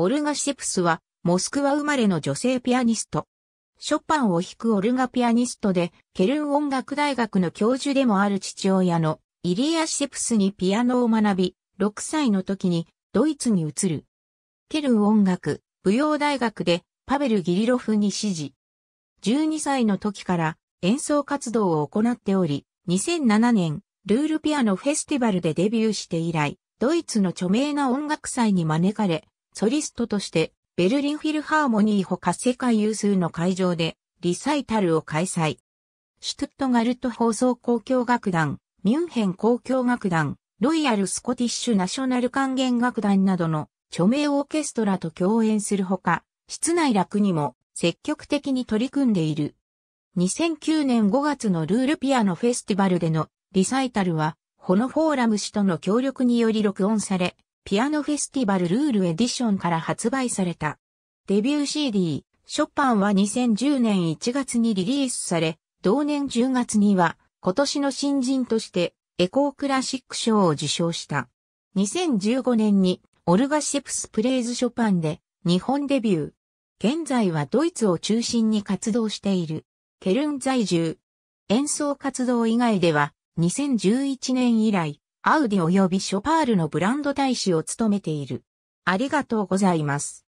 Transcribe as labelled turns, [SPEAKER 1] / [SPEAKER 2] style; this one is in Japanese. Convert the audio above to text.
[SPEAKER 1] オルガ・シェプスは、モスクワ生まれの女性ピアニスト。ショパンを弾くオルガピアニストで、ケルン音楽大学の教授でもある父親のイリア・シェプスにピアノを学び、6歳の時にドイツに移る。ケルン音楽、舞踊大学でパベル・ギリロフに指示。12歳の時から演奏活動を行っており、2007年、ルールピアノフェスティバルでデビューして以来、ドイツの著名な音楽祭に招かれ、ソリストとして、ベルリンフィルハーモニーほか世界有数の会場で、リサイタルを開催。シュトットガルト放送交響楽団、ミュンヘン交響楽団、ロイヤルスコティッシュナショナル管弦楽団などの著名オーケストラと共演するほか、室内楽にも積極的に取り組んでいる。2009年5月のルールピアノフェスティバルでのリサイタルは、ホノフォーラム氏との協力により録音され、ピアノフェスティバルルールエディションから発売された。デビュー CD、ショパンは2010年1月にリリースされ、同年10月には今年の新人としてエコークラシック賞を受賞した。2015年にオルガシェプスプレイズショパンで日本デビュー。現在はドイツを中心に活動している。ケルン在住。演奏活動以外では2011年以来、アウディ及びショパールのブランド大使を務めている。ありがとうござ
[SPEAKER 2] います。